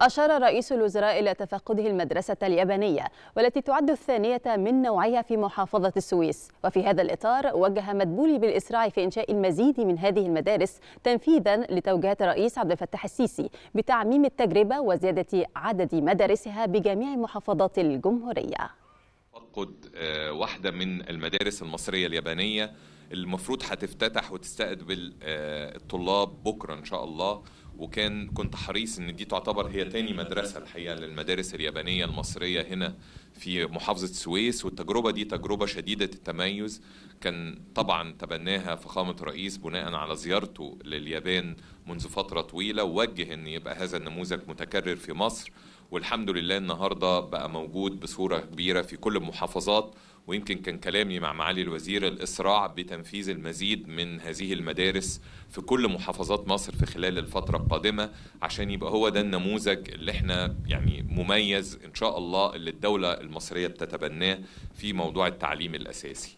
أشار رئيس الوزراء إلى تفقده المدرسة اليابانية والتي تعد الثانية من نوعها في محافظة السويس وفي هذا الإطار وجه مدبولي بالإسراع في إنشاء المزيد من هذه المدارس تنفيذا لتوجيهات الرئيس عبد الفتاح السيسي بتعميم التجربة وزيادة عدد مدارسها بجميع محافظات الجمهورية تفقد آه، واحدة من المدارس المصرية اليابانية المفروض هتفتتح وتستقبل آه، الطلاب بكرة إن شاء الله وكان كنت حريص ان دي تعتبر هي تاني مدرسه الحقيقه للمدارس اليابانيه المصريه هنا في محافظه السويس والتجربه دي تجربه شديده التميز كان طبعا تبناها فخامه الرئيس بناء على زيارته لليابان منذ فتره طويله ووجه ان يبقى هذا النموذج متكرر في مصر والحمد لله النهارده بقى موجود بصوره كبيره في كل المحافظات ويمكن كان كلامي مع معالي الوزير الإسراع بتنفيذ المزيد من هذه المدارس في كل محافظات مصر في خلال الفترة القادمة عشان يبقى هو ده النموذج اللي احنا يعني مميز إن شاء الله اللي الدولة المصرية بتتبناه في موضوع التعليم الأساسي